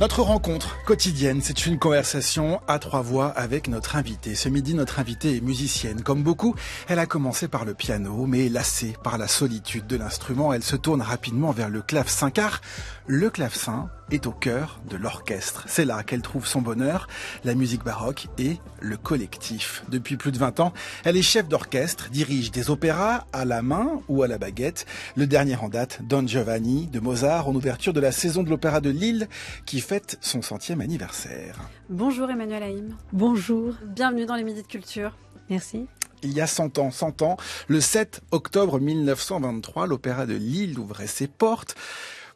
Notre rencontre quotidienne, c'est une conversation à trois voix avec notre invitée. Ce midi, notre invitée est musicienne. Comme beaucoup, elle a commencé par le piano, mais lassée par la solitude de l'instrument, elle se tourne rapidement vers le clavecin, car le clavecin est au cœur de l'orchestre. C'est là qu'elle trouve son bonheur, la musique baroque et le collectif. Depuis plus de 20 ans, elle est chef d'orchestre, dirige des opéras à la main ou à la baguette. Le dernier en date, Don Giovanni de Mozart, en ouverture de la saison de l'opéra de Lille, qui fête son centième anniversaire. Bonjour Emmanuel Haïm. Bonjour. Bienvenue dans les Midi de Culture. Merci. Il y a 100 ans, 100 ans, le 7 octobre 1923, l'Opéra de Lille ouvrait ses portes.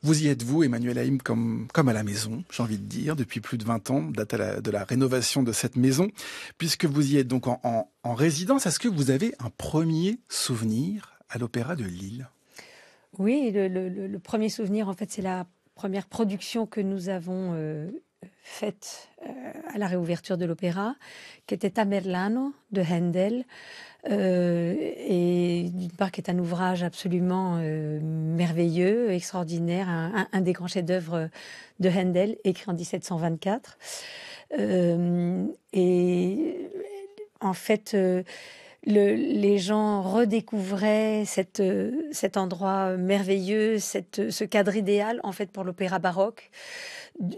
Vous y êtes, vous, Emmanuel Haïm, comme, comme à la maison, j'ai envie de dire, depuis plus de 20 ans, date de la rénovation de cette maison. Puisque vous y êtes donc en, résidence, est-ce que vous avez un premier souvenir à l'Opéra de Lille Oui, le, premier souvenir, en fait, c'est la première production que nous avons euh, faite euh, à la réouverture de l'opéra, qui était Tamerlano de Handel, euh, et d'une part qui est un ouvrage absolument merveilleux, extraordinaire, un, des grands chefs-d'œuvre de Handel, écrit en 1724. et en fait, le, les gens redécouvraient cette, euh, cet endroit merveilleux, cette, ce cadre idéal en fait pour l'opéra baroque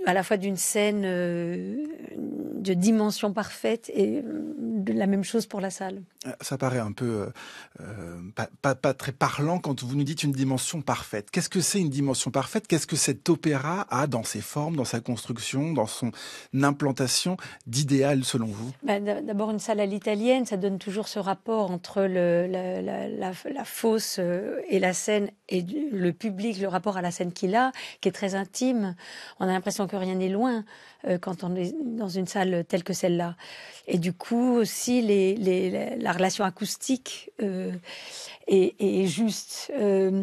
à la fois d'une scène euh, de dimension parfaite et euh, de la même chose pour la salle. Ah, ça paraît un peu euh, pas, très parlant quand vous nous dites une dimension parfaite. Qu'est-ce que c'est une dimension parfaite Qu'est-ce que cet opéra a dans ses formes, dans sa construction, dans son implantation d'idéal selon vous bah, D'abord une salle à l'italienne, ça donne toujours ce rapport entre la, fosse et la scène et le public, le rapport à la scène qu'il a, qui est très intime. On a l'impression que rien n'est loin euh, quand on est dans une salle telle que celle-là. Et du coup, aussi, les, la relation acoustique euh, est, juste. Euh,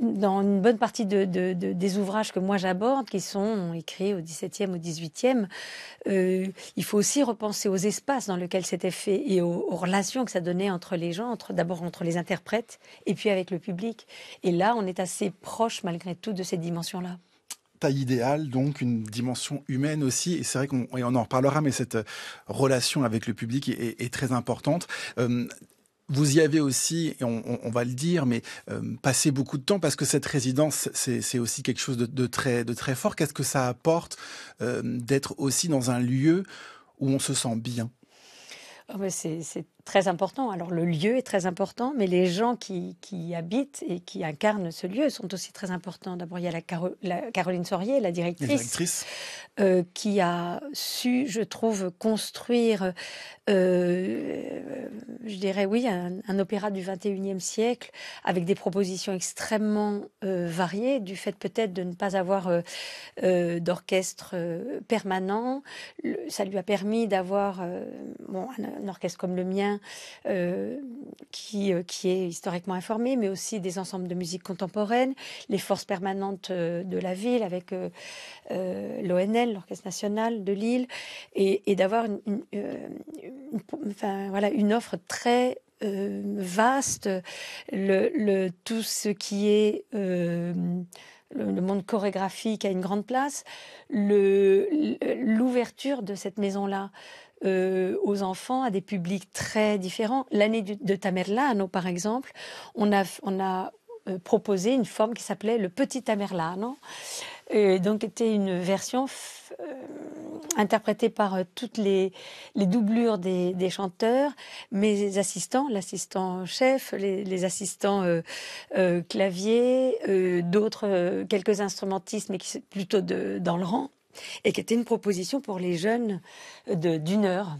dans une bonne partie de, des ouvrages que moi j'aborde, qui sont écrits au XVIIe, au XVIIIe, euh, il faut aussi repenser aux espaces dans lesquels c'était fait et aux, relations que ça donnait entre les gens, entre, d'abord entre les interprètes et puis avec le public. Et là, on est assez proche malgré tout de ces dimensions-là idéal donc une dimension humaine aussi. Et c'est vrai qu'on on en reparlera, mais cette euh, relation avec le public est, très importante. Euh, vous y avez aussi, on, va le dire, mais passer euh, passé beaucoup de temps parce que cette résidence, c'est aussi quelque chose de, très, de très fort. Qu'est-ce que ça apporte d'être aussi dans un lieu où on se sent bien ah, C'est très important. Alors le lieu est très important, mais les gens qui, qui habitent et qui incarnent ce lieu sont aussi très importants. D'abord, il y a la, Caroline Saurier, la directrice, euh, qui a su, je trouve, construire, euh, je dirais oui, un, opéra du 21e siècle avec des propositions extrêmement euh, variées, du fait peut-être de ne pas avoir d'orchestre permanent. ça lui a permis d'avoir un orchestre comme le mien euh, qui, euh, qui est historiquement informé, mais aussi des ensembles de musique contemporaine, les forces permanentes euh, de la ville avec l'ONL, l'Orchestre national de Lille, et, d'avoir une, enfin, voilà, une offre très vaste, le, tout ce qui est le, monde chorégraphique a une grande place, l'ouverture de cette maison-là, euh, aux enfants, à des publics très différents. L'année de Tamerlano, par exemple, on a, on a euh, proposé une forme qui s'appelait le Petit Tamerlano. Et euh, donc, était une version interprétée par toutes les, les doublures des, chanteurs, mes assistants, l'assistant chef, les, assistants claviers, clavier, d'autres, quelques instrumentistes, mais qui plutôt de, dans le rang et qui était une proposition pour les jeunes d'une heure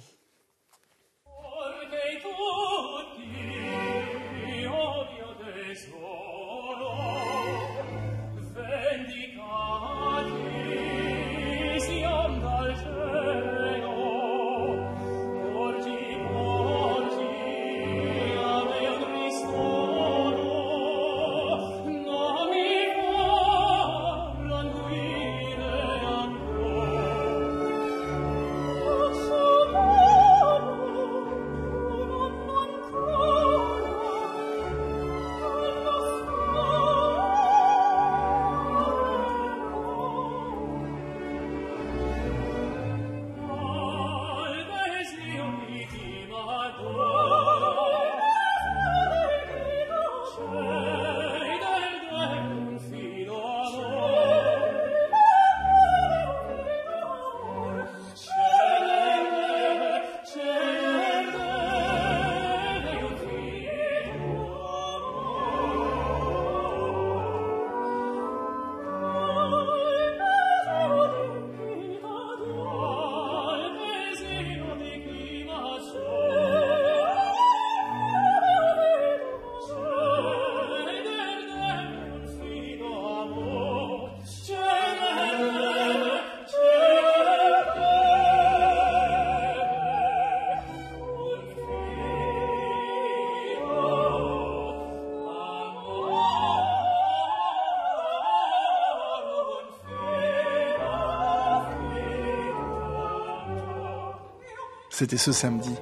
C'était ce samedi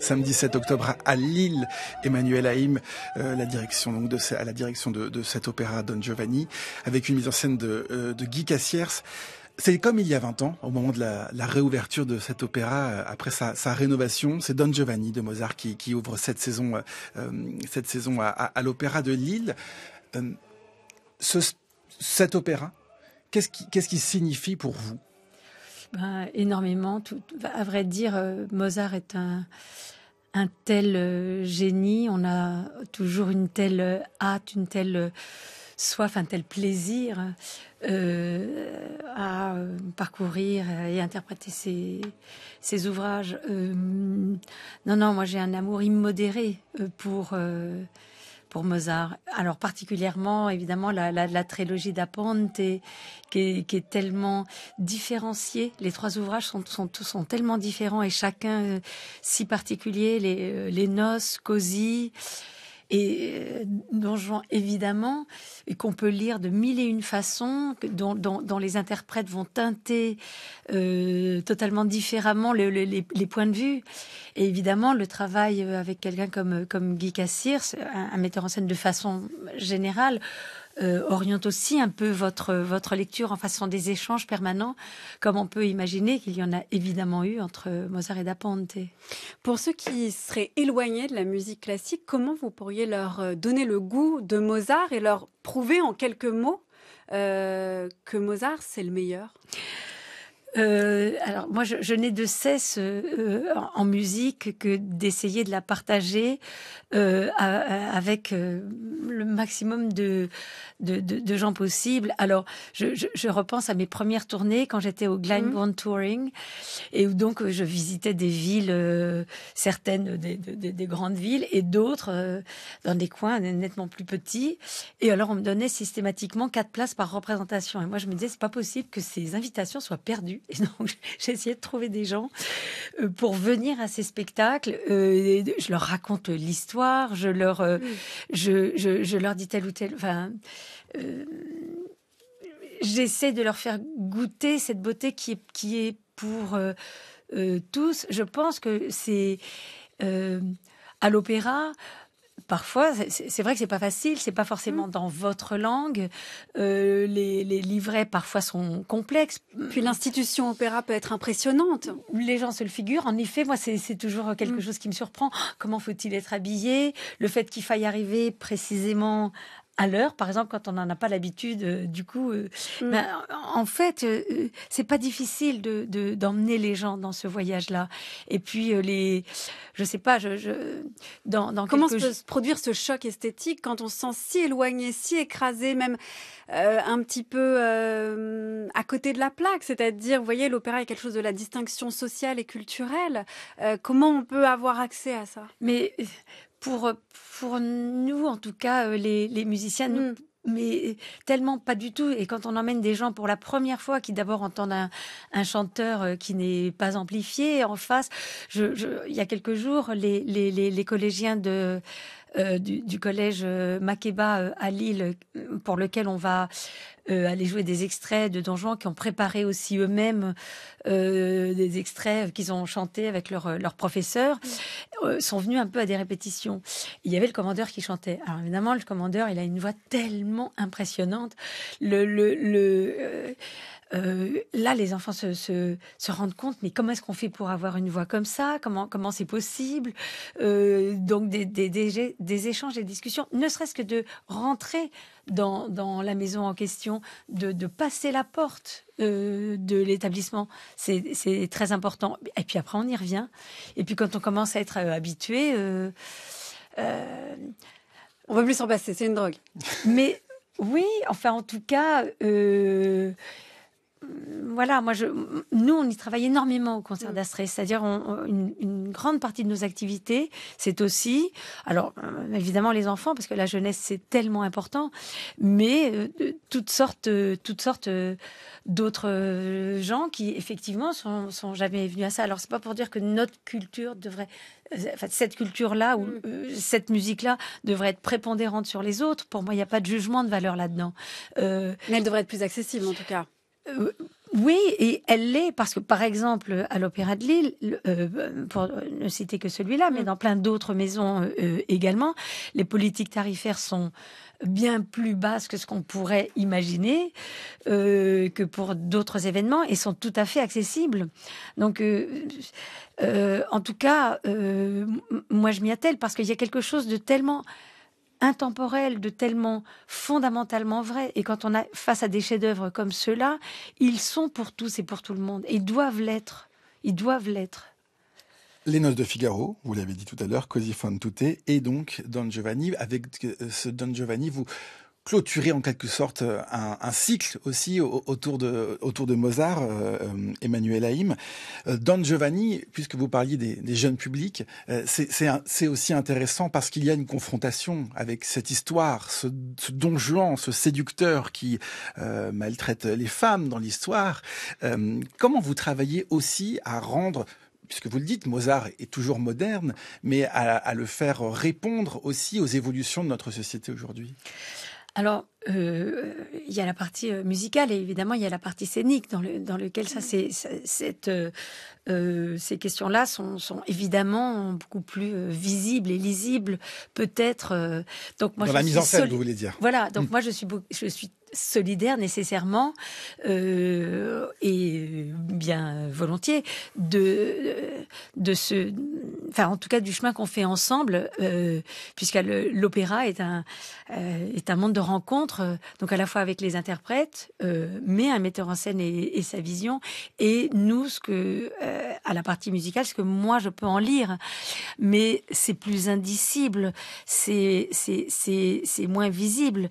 samedi 7 octobre à Lille. Emmanuel Haïm, euh, la direction donc de à la direction de, de, cet opéra Don Giovanni, avec une mise en scène de, euh, Guy Cassiers. C'est comme il y a 20 ans, au moment de la, réouverture de cet opéra, euh, après sa, rénovation, c'est Don Giovanni de Mozart qui, qui ouvre cette saison, cette saison à, l'opéra de Lille. Ce, cet opéra, qu'est-ce qui, qui signifie pour vous ben, énormément. Tout, à vrai dire, euh, Mozart est un, un tel euh, génie. On a toujours une telle hâte, une telle soif, un tel plaisir euh, à parcourir et interpréter ses, ouvrages. non, non, moi j'ai un amour immodéré pour pour Mozart. Alors particulièrement, évidemment, la, trilogie d'Aponte qui, qui, est tellement différenciée. Les trois ouvrages sont, tous sont tellement différents et chacun euh, si particulier. Les, euh, les noces, Cosy et vois euh, évidemment qu'on peut lire de mille et une façons, dont, dont, les interprètes vont teinter euh, totalement différemment les, les, points de vue. Et évidemment, le travail avec quelqu'un comme, comme Guy Cassir, un metteur en scène de façon générale, euh, oriente aussi un peu votre, votre lecture en façon des échanges permanents, comme on peut imaginer qu'il y en a évidemment eu entre Mozart et Da Ponte. Pour ceux qui seraient éloignés de la musique classique, comment vous pourriez leur euh, donner le goût de Mozart et leur prouver en quelques mots euh, que Mozart, c'est le meilleur euh, alors moi, je, n'ai de cesse euh, euh, en, musique que d'essayer de la partager avec le maximum de de, gens possibles. Alors, je, repense à mes premières tournées quand j'étais au Glyndebourne mhm. Touring, et où donc euh, je visitais des villes, euh, certaines des, grandes villes, et d'autres euh, dans des coins nettement plus petits. Et alors, on me donnait systématiquement quatre places par représentation. Et moi, je me disais, c'est pas possible que ces invitations soient perdues. Et donc, j'essayais de trouver des gens pour venir à ces spectacles. je leur raconte l'histoire, je leur, je, leur dis tel ou tel. Enfin, euh, j'essaie de leur faire goûter cette beauté qui est, qui est pour euh, euh, tous. Je pense que c'est à l'opéra parfois, c'est vrai que c'est pas facile, c'est pas forcément mm. dans votre langue. les, les, livrets parfois sont complexes. Puis l'institution opéra peut être impressionnante. Les gens se le figurent. En effet, moi, c'est toujours quelque mm. chose qui me surprend. Oh, comment faut-il être habillé Le fait qu'il faille arriver précisément à l'heure, par exemple, quand on n'en a pas l'habitude, euh, du coup, euh, mm. ben, en fait, euh, c'est pas difficile de d'emmener les gens dans ce voyage-là. Et puis les, je sais pas, je, dans, comment se produire ce choc esthétique quand on se sent si éloigné, si écrasé, même un petit peu à côté de la plaque, c'est-à-dire, vous voyez, l'opéra est quelque chose de la distinction sociale et culturelle. comment on peut avoir accès à ça Mais euh, pour, nous, en tout cas, euh, les, musiciens, nous, mm. mais tellement pas du tout. Et quand on emmène des gens pour la première fois, qui d'abord entendent un, chanteur euh, qui n'est pas amplifié en face, il y a quelques jours, les collégiens de euh, du, collège euh, Makeba euh, à Lille, pour lequel on va aller jouer des extraits de Don Juan, qui ont préparé aussi eux-mêmes des extraits qu'ils ont chantés avec leurs leur professeurs, sont venus un peu à des répétitions. Il y avait le commandeur qui chantait. Alors évidemment, le commandeur, il a une voix tellement impressionnante. le euh, là, les enfants se, se, rendent compte, mais comment est-ce qu'on fait pour avoir une voix comme ça Comment comment c'est possible euh, Donc des, des, des, échanges, des discussions, ne serait-ce que de rentrer dans, la maison en question, de, passer la porte euh, de l'établissement, c'est très important. Et puis après, on y revient. Et puis quand on commence à être habitué, on va plus s'en passer, c'est une drogue. mais oui, enfin en tout cas, Mm, voilà, moi, je, mm, nous, on y travaille énormément au concert mm. d'Astrée. C'est-à-dire, une, grande partie de nos activités, c'est aussi, alors, euh, évidemment, les enfants, parce que la jeunesse, c'est tellement important, mais euh, toutes sortes, euh, toutes sortes d'autres gens qui, effectivement, sont, sont jamais venus à ça. Alors, c'est pas pour dire que notre culture devrait, enfin, cette culture-là ou cette musique-là devrait être prépondérante sur les autres. Pour moi, il n'y a pas de jugement de valeur là-dedans. mais elle devrait être plus accessible, en tout cas. Euh, oui, et elle l'est parce que, par exemple, à l'Opéra de Lille, euh, pour ne citer que celui-là, mais mm. dans plein d'autres maisons euh, également, les politiques tarifaires sont bien plus basses que ce qu'on pourrait imaginer, que pour d'autres événements, et sont tout à fait accessibles. Donc, en tout cas, moi, je m'y attelle parce qu'il y a quelque chose de tellement intemporel, de tellement fondamentalement vrai. Et quand on a face à des chefs-d'œuvre comme ceux-là, ils sont pour tous et pour tout le monde. Ils doivent l'être. Ils doivent l'être. Les noces de Figaro, vous l'avez dit tout à l'heure, Così fan tutte, et donc Don Giovanni. Avec euh, ce Don Giovanni, vous clôturer en quelque sorte euh, un, cycle aussi autour de, autour de Mozart, euh, euh, Emmanuel Haïm. Don Giovanni, puisque vous parliez des, jeunes publics, c'est aussi intéressant parce qu'il y a une confrontation avec cette histoire, ce, ce don Juan, ce séducteur qui maltraite les femmes dans l'histoire. comment vous travaillez aussi à rendre puisque vous le dites, Mozart est toujours moderne, mais à, le faire répondre aussi aux évolutions de notre société aujourd'hui alors, euh, il y a la partie euh, musicale et évidemment il y a la partie scénique dans, le, dans lequel ça, c'est, cette, euh, ces questions-là sont, sont, évidemment beaucoup plus visibles et lisibles peut-être. donc moi, dans la mise en scène, vous voulez dire. Voilà, donc hmm. moi je suis, je suis solidaire nécessairement et bien volontiers de de ce enfin en tout cas du chemin qu'on fait ensemble puisque l'opéra est un est un monde de rencontres euh, donc à la fois avec les interprètes, euh, mais un metteur en scène et, sa vision, et nous ce que euh, à la partie musicale, ce que moi je peux en lire, mais c'est plus indicible, c'est c'est c'est moins visible.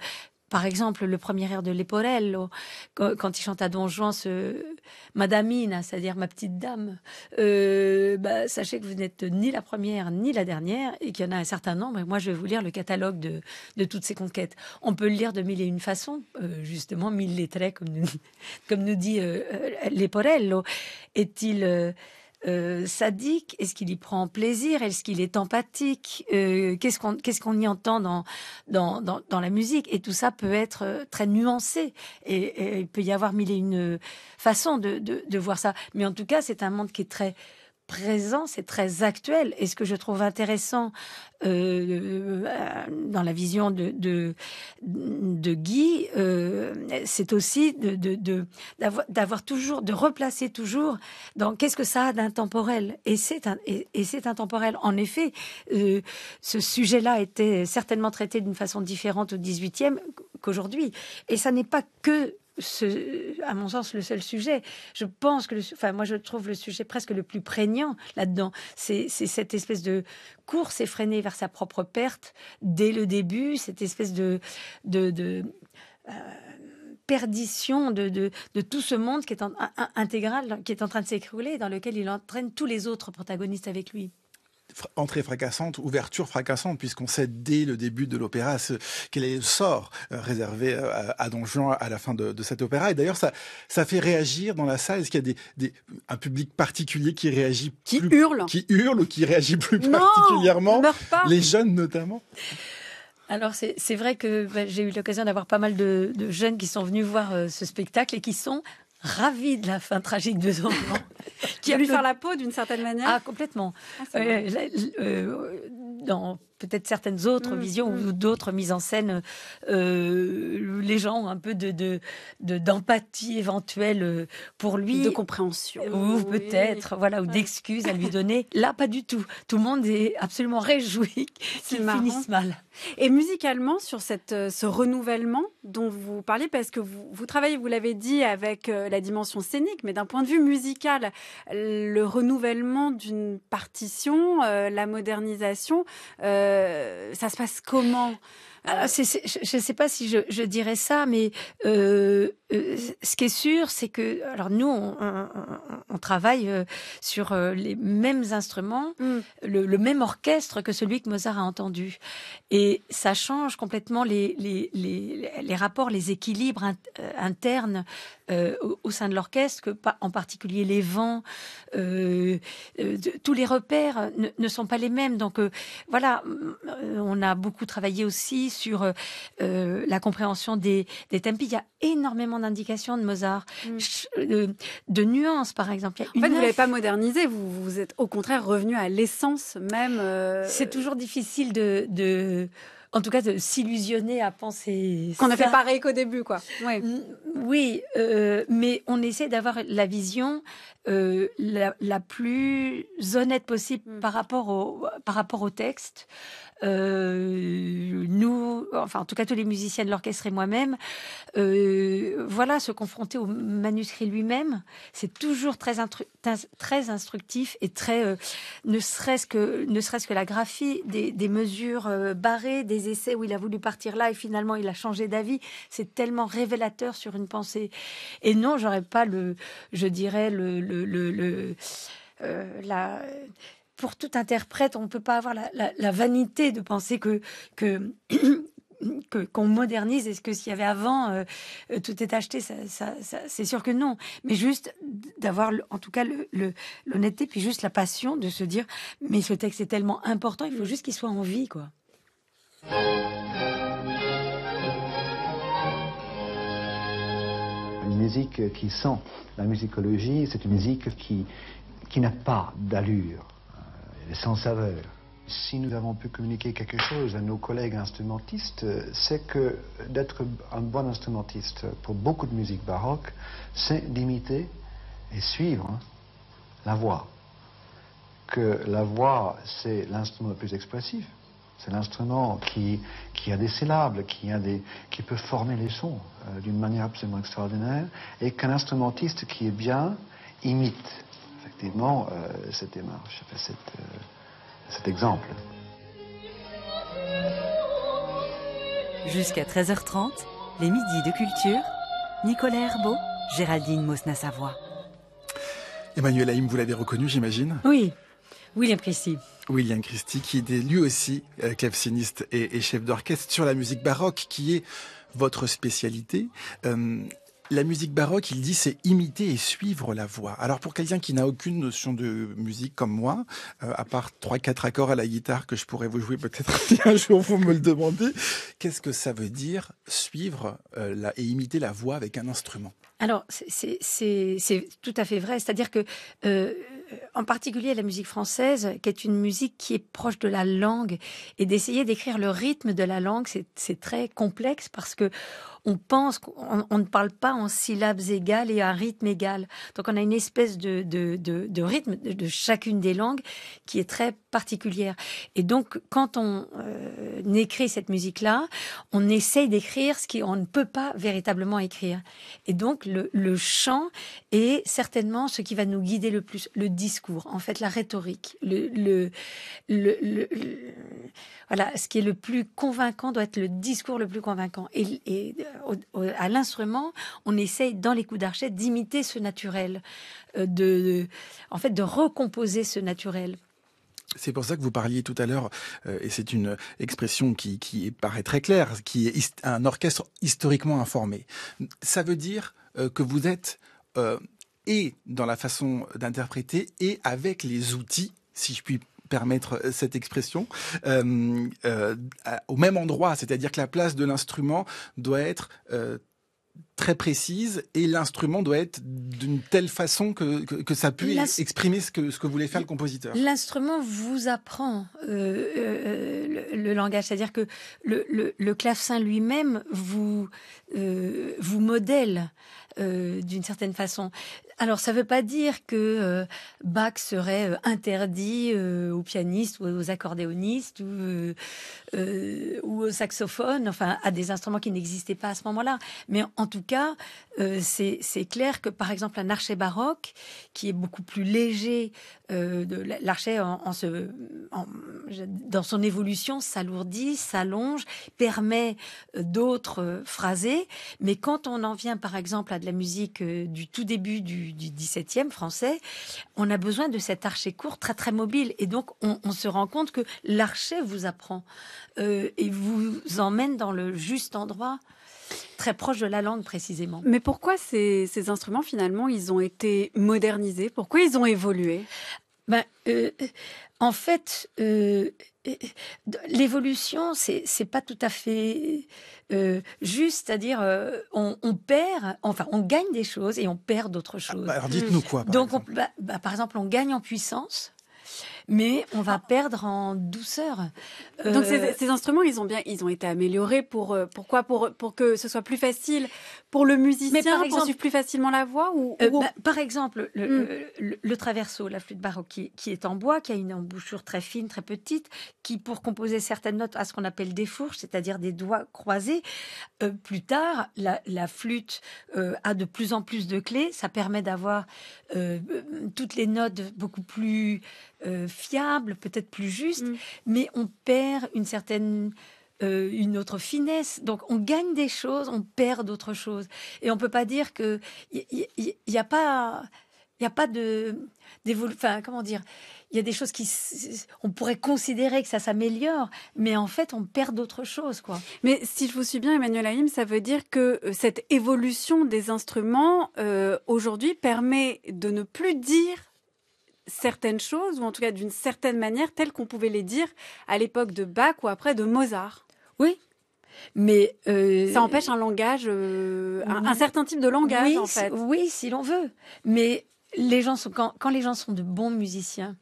Par exemple, le premier air de Leporello, quand il chante à Don Juan ce, Madame Ina, hein, c'est-à-dire ma petite dame, euh, bah, sachez que vous n'êtes ni la première ni la dernière et qu'il y en a un certain nombre. Et moi, je vais vous lire le catalogue de, de toutes ces conquêtes. On peut le lire de mille et une façons, euh, justement, mille lettres, comme nous, comme nous dit euh, Leporello. Est-il euh, sadique Est-ce qu'il y prend plaisir Est-ce qu'il est empathique euh, Qu'est-ce qu'on qu'est-ce qu'on y entend dans, dans, dans dans la musique Et tout ça peut être euh, très nuancé et, il peut y avoir mille et une façons de, de, de voir ça. Mais en tout cas, c'est un monde qui est très présent, c'est très actuel. Et ce que je trouve intéressant euh, euh, dans la vision de, de, Guy, euh, c'est aussi de, d'avoir, toujours, de replacer toujours dans qu'est-ce que ça a d'intemporel. Et c'est, un, et, c'est intemporel. En effet, ce sujet-là était certainement traité d'une façon différente au 18e qu'aujourd'hui. Et ça n'est pas que ce, à mon sens, le seul sujet. Je pense que, le, enfin, moi, je trouve le sujet presque le plus prégnant là-dedans. C'est cette espèce de course effrénée vers sa propre perte dès le début, cette espèce de, de, euh, perdition de, tout ce monde qui est intégral, qui est en train de s'écrouler, dans lequel il entraîne tous les autres protagonistes avec lui entrée fracassante, ouverture fracassante, puisqu'on sait dès le début de l'opéra quel est le sort euh, réservé euh, à Don Juan à la fin de, cette cet opéra. Et d'ailleurs, ça, fait réagir dans la salle. Est-ce qu'il y a des, un public particulier qui réagit Qui hurle Qui hurle ou qui réagit plus particulièrement Les jeunes notamment alors c'est vrai que bah, j'ai eu l'occasion d'avoir pas mal de, jeunes qui sont venus voir euh, ce spectacle et qui sont ravi de la fin tragique de son enfant. qui a pu faire la peau d'une certaine manière. Ah, complètement. Ah, euh, euh, dans peut-être certaines autres mm, visions mm. ou d'autres mises en scène. Euh, les gens ont un peu de, d'empathie éventuelle euh, pour lui. De compréhension. Ou peut-être, voilà, ou d'excuses à lui donner. Là, pas du tout. Tout le monde est absolument réjoui qu'il finisse mal. Et musicalement, sur cette, euh, ce renouvellement dont vous parlez, parce que vous, vous travaillez, vous l'avez dit, avec la dimension scénique, mais d'un point de vue musical, le renouvellement d'une partition, la modernisation, euh, euh, ça se passe comment ah, je ne sais pas si je, dirais ça, mais euh, euh, ce qui est sûr, c'est que alors nous, on, travaille euh, sur les mêmes instruments, mm. le, même orchestre que celui que Mozart a entendu, et ça change complètement les les, rapports, les équilibres internes au, sein de l'orchestre, que en particulier les vents, tous les repères ne, sont pas les mêmes. Donc voilà, on a beaucoup travaillé aussi sur euh, euh, la compréhension des, des tempi. Il y a énormément d'indications de Mozart, mm. euh, de, nuances par exemple. En fait, vous l'avez pas modernisé, vous, vous êtes au contraire revenu à l'essence même. C'est toujours difficile de, en tout cas de s'illusionner à penser qu'on a fait pareil qu'au début quoi mm, oui mais on essaie d'avoir la vision la, plus honnête possible mm. par rapport au par rapport au texte euh, nous, enfin en tout cas tous les musiciens de l'orchestre et moi-même, euh, voilà, se confronter au manuscrit lui-même, c'est toujours très, très instructif et très, euh, ne serait-ce que, ne serait-ce que la graphie des, mesures barrées, des essais où il a voulu partir là et finalement il a changé d'avis, c'est tellement révélateur sur une pensée. Et non, j'aurais pas le, je dirais le, le, le, la, pour tout interprète, on ne peut pas avoir la, vanité de penser que, qu'on modernise. Est-ce que s'il y avait avant, euh, euh, tout est acheté C'est sûr que non. Mais juste d'avoir, en tout cas, le, l'honnêteté, puis juste la passion de se dire, mais ce texte est tellement important, il faut juste qu'il soit en vie, quoi. Une musique qui sent la musicologie, c'est une musique qui n'a pas d'allure sans saveur. Si nous avons pu communiquer quelque chose à nos collègues instrumentistes, c'est que d'être un bon instrumentiste pour beaucoup de musique baroque, c'est d'imiter et suivre la voix. Que la voix, c'est l'instrument le plus expressif, c'est l'instrument qui, qui, a des syllabes, qui, a des, qui peut former les sons euh, d'une manière absolument extraordinaire, et qu'un instrumentiste qui est bien imite effectivement euh, cette démarche, euh, cet exemple. Jusqu'à 13h30, les midis de culture, Nicolas Herbeau, Géraldine Mosna-Savoie. Emmanuel Haïm, vous l'avez reconnu, j'imagine Oui, William Christie. William Christie, qui est lui aussi euh, claveciniste et, chef d'orchestre sur la musique baroque, qui est votre spécialité. La musique baroque, il dit, c'est imiter et suivre la voix. Alors pour quelqu'un qui n'a aucune notion de musique comme moi, euh, à part trois quatre accords à la guitare que je pourrais vous jouer peut-être un jour vous me le demandez, qu'est-ce que ça veut dire suivre euh, et imiter la voix avec un instrument Alors c'est tout à fait vrai, c'est-à-dire que euh, en particulier la musique française, qui est une musique qui est proche de la langue et d'essayer d'écrire le rythme de la langue, c'est très complexe parce que on pense qu'on ne parle pas en syllabes égales et à rythme égal. Donc on a une espèce de, de, rythme de chacune des langues qui est très particulière. Et donc quand on euh, écrit cette musique-là, on essaye d'écrire ce qu'on ne peut pas véritablement écrire. Et donc le, chant est certainement ce qui va nous guider le plus, le discours, en fait la rhétorique, le, le, voilà, ce qui est le plus convaincant doit être le discours le plus convaincant. et à l'instrument, on essaye dans les coups d'archet d'imiter ce naturel, euh, de, en fait, de recomposer ce naturel. C'est pour ça que vous parliez tout à l'heure, euh, et c'est une expression qui, paraît très claire, qui est un orchestre historiquement informé. Ça veut dire euh, que vous êtes et dans la façon d'interpréter et avec les outils, si je puis permettre euh, cette expression, euh, euh, au même endroit, c'est-à-dire que la place de l'instrument doit être très précise et l'instrument doit être d'une telle façon que, que, ça puisse exprimer ce que, ce que voulait faire le compositeur. L'instrument vous apprend le, langage, c'est-à-dire que le, clavecin lui-même vous, vous modèle d'une certaine façon. Alors, ça ne veut pas dire que euh, Bach serait euh, interdit euh, aux pianistes ou aux accordéonistes ou, ou aux saxophones, enfin, à des instruments qui n'existaient pas à ce moment-là. Mais en tout cas, c'est clair que, par exemple, un archet baroque, qui est beaucoup plus léger, de l'archet en, en, dans son évolution s'alourdit, s'allonge, permet d'autres phrasés. Mais quand on en vient, par exemple, à de la musique du tout début du du, 17e français, on a besoin de cet archer court très très mobile. Et donc on, se rend compte que l'archer vous apprend euh, et vous emmène dans le juste endroit. Très proche de la langue précisément. Mais pourquoi ces, instruments finalement ils ont été modernisés Pourquoi ils ont évolué ben, euh, en fait, euh, l'évolution, c'est pas tout à fait euh, juste, c'est-à-dire euh, on, perd, enfin on gagne des choses et on perd d'autres ah, choses. Bah, alors dites-nous quoi. Bah, bah, par exemple, on gagne en puissance mais on va perdre en douceur. Donc euh, ces, instruments, ils ont bien, ils ont été améliorés pour euh, pourquoi pour pour que ce soit plus facile pour le musicien pour suivre plus facilement la voix ou, euh, bah, par exemple hmm. le, traverso, la flûte baroque qui, est en bois, qui a une embouchure très fine, très petite, qui pour composer certaines notes a ce qu'on appelle des fourches, c'est-à-dire des doigts croisés. plus tard, la, la flûte a de plus en plus de clés, ça permet d'avoir toutes les notes beaucoup plus euh, fiable, peut-être plus juste, mm. mais on perd une certaine euh, une autre finesse. Donc on gagne des choses, on perd d'autres choses. Et on ne peut pas dire que il n'y a pas il n'y a pas de enfin comment dire il y a des choses qui on pourrait considérer que ça s'améliore mais en fait on perd d'autres choses quoi mais si je vous suis bien Emmanuel Haïm ça veut dire que euh, cette évolution des instruments aujourd'hui permet de ne plus dire certaines choses, ou en tout cas d'une certaine manière, telle qu'on pouvait les dire à l'époque de Bach ou après de Mozart. Oui, mais euh, ça empêche un langage, euh, un, certain type de langage en fait. oui, si l'on veut. Mais les gens sont, quand, les gens sont de bons musiciens,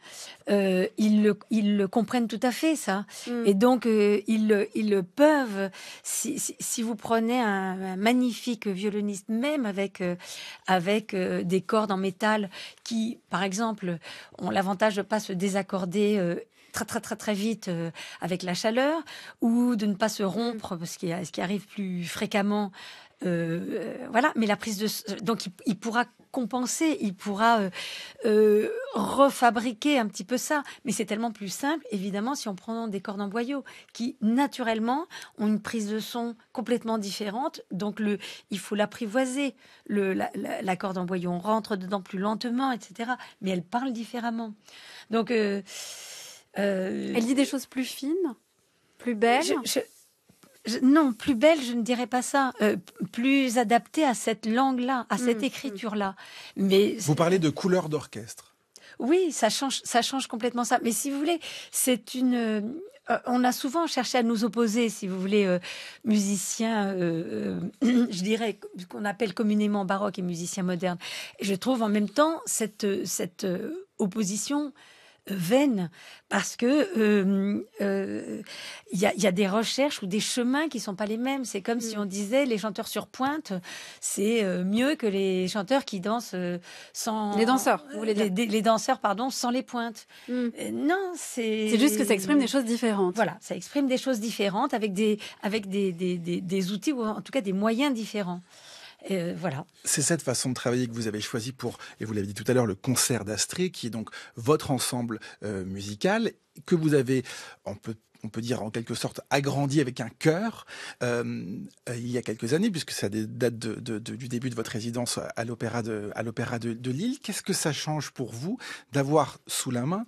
euh, ils, le, comprennent tout à fait, ça. Mm. Et donc, euh, ils, le peuvent. Si, vous prenez un, magnifique violoniste, même avec, euh, avec des cordes en métal qui, par exemple, ont l'avantage de ne pas se désaccorder très très très très vite avec la chaleur ou de ne pas se rompre, mm. ce qui arrive plus fréquemment euh, euh, voilà, mais la prise de euh, donc il, pourra compenser, il pourra refabriquer un petit peu ça. Mais c'est tellement plus simple, évidemment, si on prend des cordes en boyau qui, naturellement, ont une prise de son complètement différente. Donc, le, il faut l'apprivoiser, le, la, corde en boyau. rentre dedans plus lentement, etc. Mais elle parle différemment. Donc, elle dit des choses plus fines plus belles non, plus belle, je ne dirais pas ça. Euh, plus adaptée à cette langue-là, à cette mm, écriture-là. Mais vous parlez de couleur d'orchestre. Oui, ça change, ça change complètement ça. Mais si vous voulez, c'est une euh, on a souvent cherché à nous opposer, si vous voulez, euh, musiciens, je dirais, ce qu'on appelle communément baroque et musiciens modernes. je trouve en même temps cette, cette opposition vaine parce que euh, euh, il y, a, des recherches ou des chemins qui sont pas les mêmes. C'est comme si mm. on disait les chanteurs sur pointe, c'est euh, mieux que les chanteurs qui dansent sans les danseurs. Les, danseurs, pardon, sans les pointes. Mm. non, c'est c'est juste que ça exprime des choses différentes. Voilà, ça exprime des choses différentes avec des avec des, des outils ou en tout cas des moyens différents. Euh, C'est cette façon de travailler que vous avez choisi pour, et vous l'avez dit tout à l'heure, le concert d'Astrée, qui est donc votre ensemble euh, musical, que vous avez, on peut dire en quelque sorte agrandi avec un chœur euh, il y a quelques années, puisque ça date du début de votre résidence à l'Opéra de, à l'opéra de, Lille. Qu'est-ce que ça change pour vous d'avoir sous la main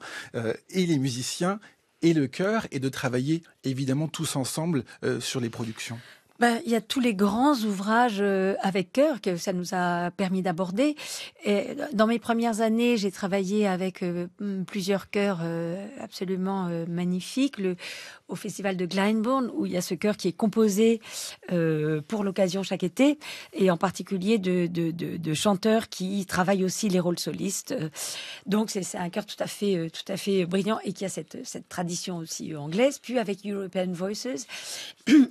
et les musiciens et le chœur, et de travailler évidemment tous ensemble sur les productions ben, il y a tous les grands ouvrages euh, avec cœur que ça nous a permis d'aborder. Euh, dans mes premières années, j'ai travaillé avec euh, plusieurs chœurs absolument magnifiques. Le, au festival de Glyndebourne, où il y a ce chœur qui est composé pour l'occasion chaque été, et en particulier de, de, de, de, chanteurs qui travaillent aussi les rôles solistes. Donc c'est un chœur tout à fait, tout à fait brillant et qui a cette, cette tradition aussi anglaise. Puis avec European Voices,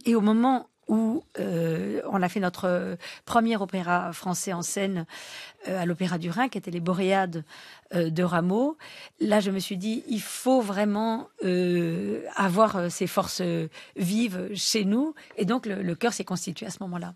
et au moment où euh, on a fait notre premier opéra français en scène euh, à l'Opéra du Rhin, qui était les Boréades euh, de Rameau. Là, je me suis dit, il faut vraiment avoir ces forces vives chez nous. Et donc, le, le s'est constitué à ce moment-là.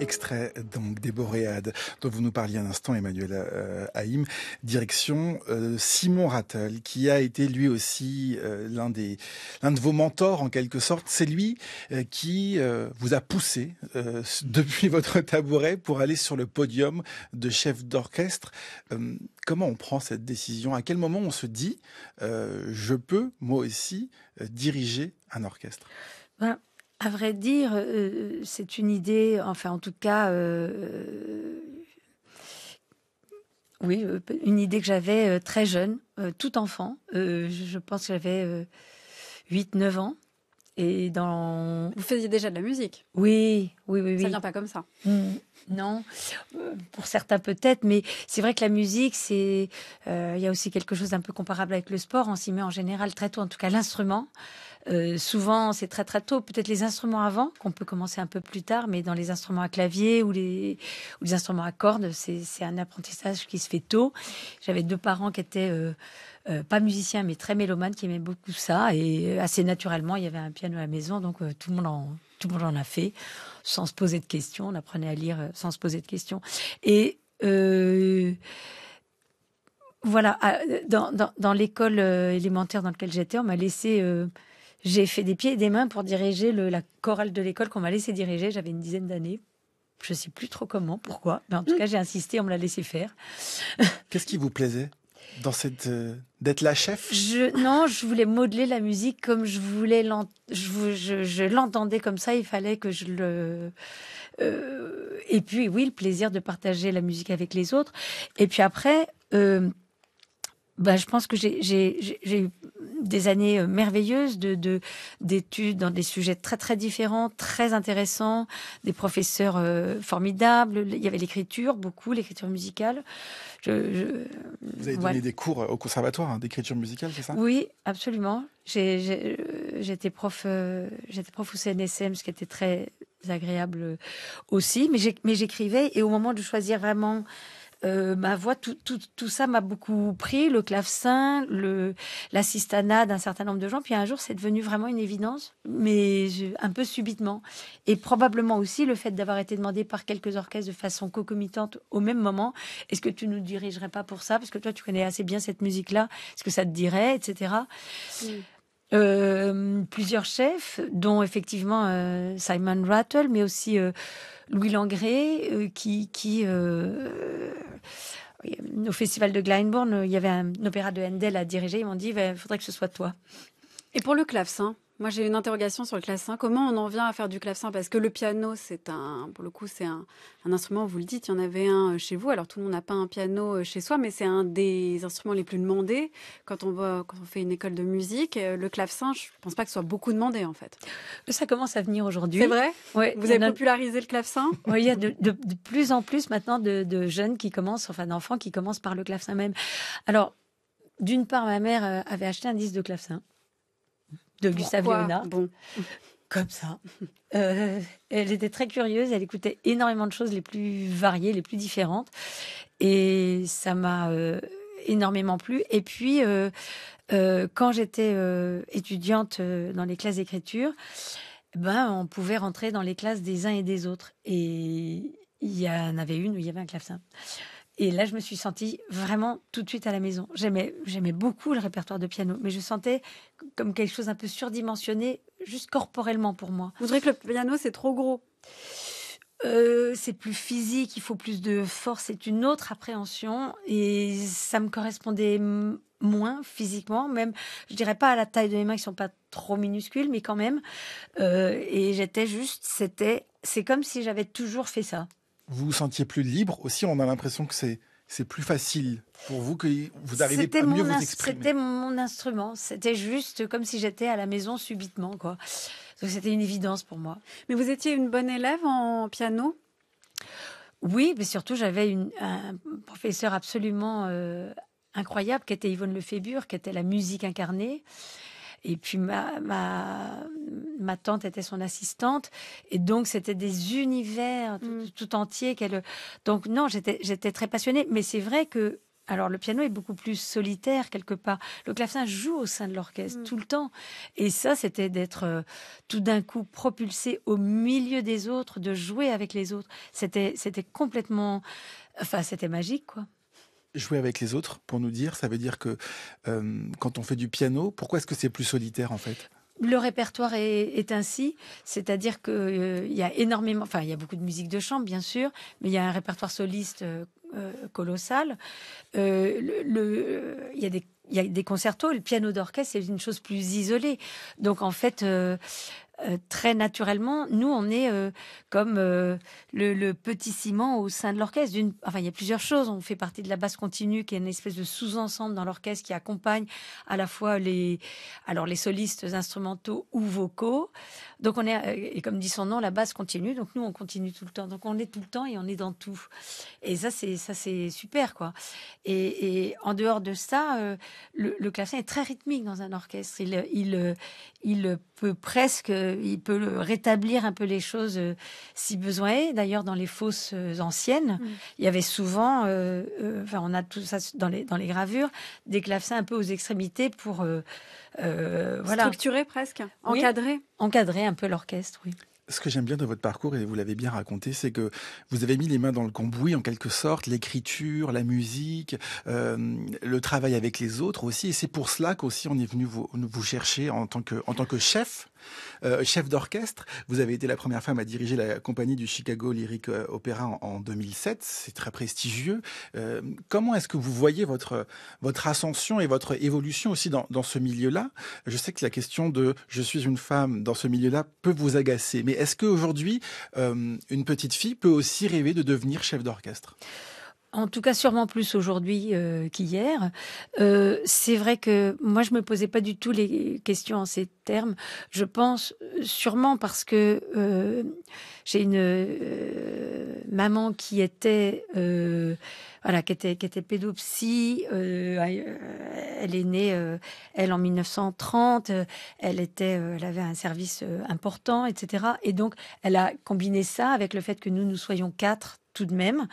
Extrait donc des Boréades dont vous nous parliez un instant, Emmanuel euh, Haïm. Direction euh, Simon Rattel, qui a été lui aussi euh, l'un des l'un de vos mentors en quelque sorte. C'est lui qui vous a poussé depuis votre tabouret pour aller sur le podium de chef d'orchestre. comment on prend cette décision À quel moment on se dit je peux moi aussi diriger un orchestre ben, à vrai dire, euh, euh, c'est une idée, enfin en tout cas, euh, oui, une idée que j'avais très jeune, tout enfant. je pense que j'avais 8-9 ans. Et dans... Vous faisiez déjà de la musique Oui, oui, oui. Ça ne vient pas comme ça. Mmh. Non, pour certains peut-être, mais c'est vrai que la musique, c'est, il y a aussi quelque chose d'un peu comparable avec le sport. On s'y met en général très tôt, en tout cas l'instrument. Euh, souvent, c'est très très tôt. Peut-être les instruments avant, qu'on peut commencer un peu plus tard, mais dans les instruments à clavier ou les, instruments à cordes, c'est un apprentissage qui se fait tôt. J'avais deux parents qui étaient euh, euh, pas musiciens, mais très mélomanes, qui aimaient beaucoup ça. Et assez naturellement, il y avait un piano à la maison, donc tout le monde en, tout a fait, sans se poser de questions. On apprenait à lire sans se poser de questions. Et voilà, ah, dans, l'école élémentaire dans laquelle j'étais, on m'a laissé j'ai fait des pieds et des mains pour diriger le, la chorale de l'école qu'on m'a laissé diriger. J'avais une dizaine d'années. Je sais plus trop comment, pourquoi, mais en tout cas j'ai insisté, on me l'a laissé faire. Qu'est-ce qui vous plaisait dans cette euh, d'être la chef je, Non, je voulais modeler la musique comme je voulais je l'entendais comme ça. Il fallait que je le euh, et puis oui, le plaisir de partager la musique avec les autres. Et puis après, euh, bah, je pense que j'ai eu des années euh, merveilleuses d'études dans des sujets très très différents, très intéressants, des professeurs euh, formidables. Il y avait l'écriture, beaucoup l'écriture musicale. Je, Vous avez donné des cours euh, au conservatoire hein, d'écriture musicale, c'est ça Oui, absolument. J'étais prof, j'étais prof au CNSM, ce qui était très agréable aussi. Mais j'écrivais et au moment de choisir vraiment euh, ma voix, tout, tout, tout ça m'a beaucoup pris, le clavecin, le, l'assistanat d'un certain nombre de gens. Puis un jour, c'est devenu vraiment une évidence, mais un peu subitement. Et probablement aussi le fait d'avoir été demandé par quelques orchestres de façon concomitante au même moment, est-ce que tu nous dirigerais pas pour ça Parce que toi, tu connais assez bien cette musique-là, est-ce que ça te dirait, etc. Euh, plusieurs chefs, dont effectivement euh, Simon Rattle, mais aussi euh, Louis Langrée, qui, qui au festival de Glyndebourne, il y avait un, opéra de Handel à diriger. Ils m'ont dit, il ben, faudrait que ce soit toi. Et pour le clavecin moi, j'ai une interrogation sur le clavecin. Comment on en vient à faire du clavecin Parce que le piano, c'est un, pour le coup, c'est un, instrument. Vous le dites, il y en avait un euh, chez vous. Alors, tout le monde n'a pas un piano euh, chez soi, mais c'est un des instruments les plus demandés quand on quand on fait une école de musique. Euh, le clavecin, je ne pense pas que ce soit beaucoup demandé, en fait. Ça commence à venir aujourd'hui. C'est vrai. Vous avez popularisé le clavecin. Oui, il y a de, plus en plus maintenant de, de jeunes qui commencent, enfin d'enfants qui commencent par le clavecin même. Alors, d'une part, ma mère avait acheté un disque de clavecin de Gustave Bon. Comme ça. Euh, elle était très curieuse, elle écoutait énormément de choses les plus variées, les plus différentes. Et ça m'a euh, énormément plu. Et puis, euh, quand j'étais étudiante dans les classes d'écriture, ben, on pouvait rentrer dans les classes des uns et des autres. Et il y en avait une où il y avait un clavecin. Et là, je me suis sentie vraiment tout de suite à la maison. J'aimais, beaucoup le répertoire de piano, mais je sentais comme quelque chose un peu surdimensionné, juste corporellement pour moi. Vous trouvez que le piano, c'est trop gros euh, c'est plus physique, il faut plus de force, c'est une autre appréhension et ça me correspondait moins physiquement, même je dirais pas à la taille de mes mains qui sont pas trop minuscules, mais quand même. Euh, et j'étais juste, c'était, c'est comme si j'avais toujours fait ça vous vous sentiez plus libre aussi. On a l'impression que c'est c'est plus facile pour vous que vous arrivez à mieux vous exprimer. C'était mon instrument. C'était juste comme si j'étais à la maison subitement, quoi. Donc c'était une évidence pour moi. Mais vous étiez une bonne élève en piano. Oui, mais surtout j'avais un professeur absolument euh, incroyable qui était Yvonne Lefébure, qui était la musique incarnée et puis ma, ma, tante était son assistante. Et donc c'était des univers tout, mm. entiers qu'elle. Donc non, j'étais très passionnée. Mais c'est vrai que alors le piano est beaucoup plus solitaire quelque part. Le clavecin joue au sein de l'orchestre mm. tout le temps. Et ça, c'était d'être euh, tout d'un coup propulsé au milieu des autres, de jouer avec les autres. C'était, c'était complètement, enfin, c'était magique quoi jouer avec les autres pour nous dire Ça veut dire que euh, quand on fait du piano, pourquoi est-ce que c'est plus solitaire en fait le répertoire est, ainsi, c'est-à-dire qu'il euh, y a énormément, enfin il y a beaucoup de musique de chambre bien sûr, mais il y a un répertoire soliste euh, colossal. il y a des concertos, le piano d'orchestre, c'est une chose plus isolée. Donc en fait, euh, très naturellement, nous, on est euh, comme euh, le, petit ciment au sein de l'orchestre. Enfin, il y a plusieurs choses. On fait partie de la basse continue, qui est une espèce de sous-ensemble dans l'orchestre qui accompagne à la fois les, alors les solistes instrumentaux ou vocaux. Donc, on est, et comme dit son nom, la basse continue. Donc, nous, on continue tout le temps. Donc, on est tout le temps et on est dans tout. Et ça, c'est ça, c'est super, quoi. Et, en dehors de ça, le, le est très rythmique dans un orchestre. Il, il, il peut presque il peut rétablir un peu les choses euh, si besoin est. D'ailleurs, dans les fosses euh, anciennes, mm. il y avait souvent, euh, enfin, on a tout ça dans les, dans les gravures, des clavecins un peu aux extrémités pour structurer presque, encadrer, encadrer un peu l'orchestre, oui ce que j'aime bien de votre parcours, et vous l'avez bien raconté, c'est que vous avez mis les mains dans le cambouis, en quelque sorte, l'écriture, la musique, le travail avec les autres aussi. Et c'est pour cela qu'aussi on est venu vous, vous, chercher en tant que, en tant que chef euh, chef d'orchestre, vous avez été la première femme à diriger la compagnie du Chicago Lyric euh, Opera en, 2007. C'est très prestigieux. Euh, comment est-ce que vous voyez votre, votre ascension et votre évolution aussi dans, ce milieu-là Je sais que la question de je suis une femme dans ce milieu-là peut vous agacer, mais est-ce qu'aujourd'hui, une petite fille peut aussi rêver de devenir chef d'orchestre en tout cas sûrement plus aujourd'hui euh, qu'hier. Euh, c'est vrai que moi je me posais pas du tout les questions en ces termes. Je pense euh, sûrement parce que j'ai une maman qui était voilà qui était qui était pédopsie. elle est née elle en 1930. Elle était elle avait un service important etc. Et donc elle a combiné ça avec le fait que nous nous soyons quatre tout de même.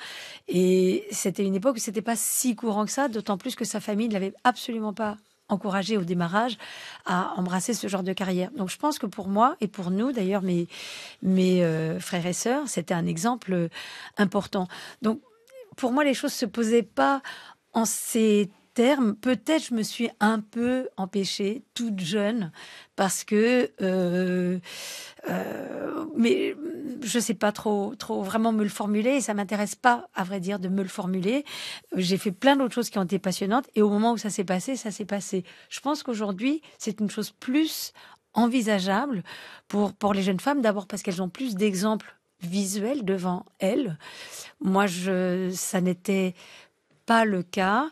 Et c'était une époque où c'était pas si courant que ça, d'autant plus que sa famille ne l'avait absolument pas encouragé au démarrage à embrasser ce genre de carrière. Donc je pense que pour moi et pour nous d'ailleurs mes mes euh, frères et sœurs, c'était un exemple euh, important. Donc pour moi les choses se posaient pas en ces terme, peut-être je me suis un peu empêchée, toute jeune, parce que, euh, euh, mais je sais pas trop, trop vraiment me le formuler et ça m'intéresse pas, à vrai dire, de me le formuler. J'ai fait plein d'autres choses qui ont été passionnantes et au moment où ça s'est passé, ça s'est passé. Je pense qu'aujourd'hui, c'est une chose plus envisageable pour, pour les jeunes femmes, d'abord parce qu'elles ont plus d'exemples visuels devant elles. Moi, je, ça n'était pas le cas.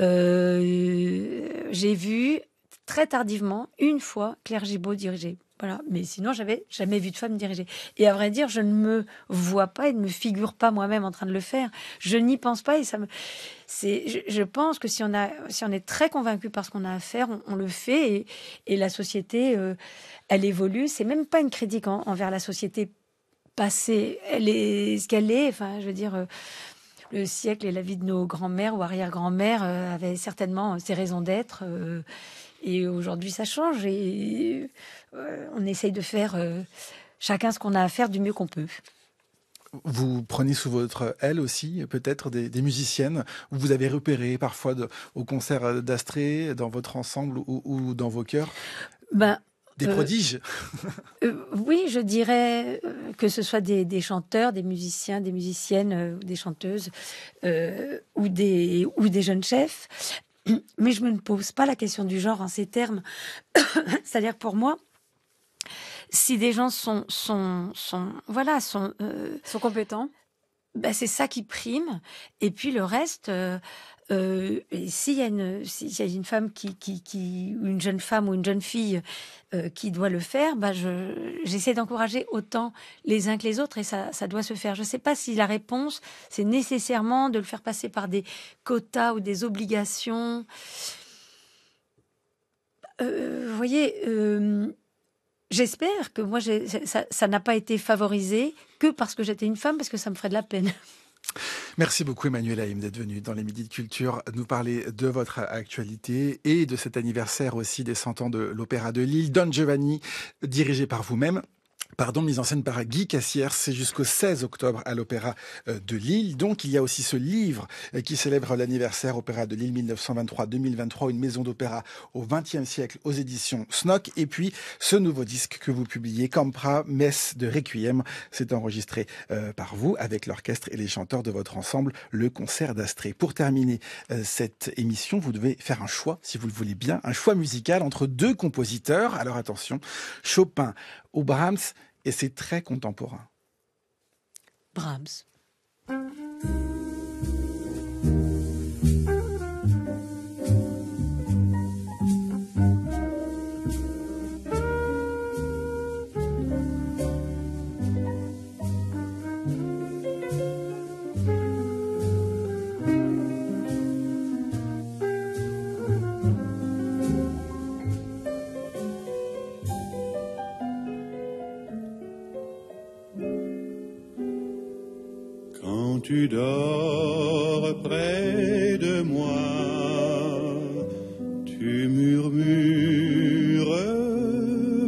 Euh, j'ai vu très tardivement, une fois, Claire Gibault diriger. Voilà. Mais sinon, j'avais jamais vu de femme diriger. Et à vrai dire, je ne me vois pas et ne me figure pas moi-même en train de le faire. Je n'y pense pas et ça me. C'est. Je, pense que si on a, si on est très convaincu par ce qu'on a à faire, on, le fait et, la société, euh, elle évolue. C'est même pas une critique envers la société passée. Elle est ce qu'elle est. Enfin, je veux dire. Euh, le siècle et la vie de nos grands-mères ou arrière-grands-mères euh, avaient certainement ses raisons d'être. Euh, et aujourd'hui, ça change et euh, on essaye de faire chacun ce qu'on a à faire du mieux qu'on peut vous prenez sous votre aile aussi peut-être des, musiciennes vous avez repéré parfois au concert d'Astrée, dans votre ensemble ou, dans vos chœurs ben, des euh, prodiges euh, Oui, je dirais euh, que ce soit des, chanteurs, des musiciens, des musiciennes, des chanteuses ou, des, ou des jeunes chefs. Mais je ne me pose pas la question du genre en ces termes. C'est-à-dire pour moi, si des gens sont, sont, sont voilà, sont, sont compétents, bah, c'est ça qui prime. Et puis le reste, euh, et s'il y, a une, femme qui, une jeune femme ou une jeune fille euh, qui doit le faire, bah j'essaie d'encourager autant les uns que les autres et ça, doit se faire. Je ne sais pas si la réponse, c'est nécessairement de le faire passer par des quotas ou des obligations. Euh, vous voyez, j'espère que moi, ça n'a pas été favorisé que parce que j'étais une femme, parce que ça me ferait de la peine. Merci beaucoup Emmanuel Haïm d'être venu dans les Midi de Culture nous parler de votre actualité et de cet anniversaire aussi des 100 ans de l'Opéra de Lille, Don Giovanni, dirigé par vous-même pardon, mise en scène par Guy Cassière. C'est jusqu'au 16 octobre à l'Opéra euh, de Lille. Donc, il y a aussi ce livre euh, qui célèbre l'anniversaire Opéra de Lille 1923-2023, une maison d'opéra au XXe siècle aux éditions Snock. Et puis, ce nouveau disque que vous publiez, Campra, Messe de Requiem. C'est enregistré euh, par vous avec l'orchestre et les chanteurs de votre ensemble, le concert d'Astrée. Pour terminer cette émission, vous devez faire un choix, si vous le voulez bien, un choix musical entre deux compositeurs. Alors attention, Chopin au Brahms, et c'est très contemporain. Brahms. tu dors près de moi, tu murmures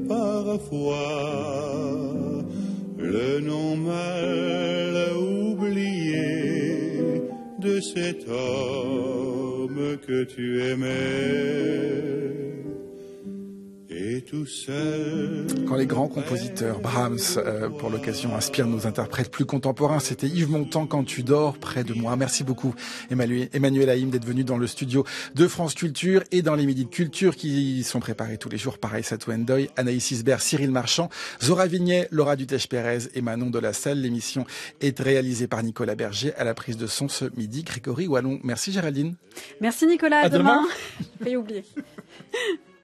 parfois le nom mal oublié de cet homme que tu aimais. Quand les grands compositeurs, Brahms, euh, pour l'occasion, inspirent nos interprètes plus contemporains, c'était Yves Montand quand tu dors près de moi. Merci beaucoup, Emmanuel, Emmanuel Haïm, d'être venu dans le studio de France Culture et dans les midis de Culture qui sont préparés tous les jours Pareil, Satou Wendoy, Anaïs Isbert, Cyril Marchand, Zora Vignet, Laura Dutèche-Pérez et Manon de la Salle. L'émission est réalisée par Nicolas Berger à la prise de son ce midi. Grégory Wallon. Merci, Géraldine. Merci, Nicolas. À, demain. demain. demain. oublier.